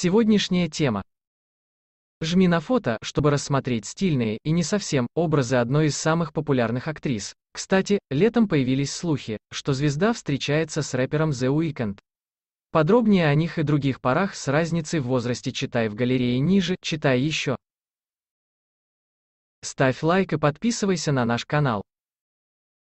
Сегодняшняя тема. Жми на фото, чтобы рассмотреть стильные и не совсем образы одной из самых популярных актрис. Кстати, летом появились слухи, что звезда встречается с рэпером The Weeknd. Подробнее о них и других парах с разницей в возрасте читай в галерее ниже, читай еще. Ставь лайк и подписывайся на наш канал.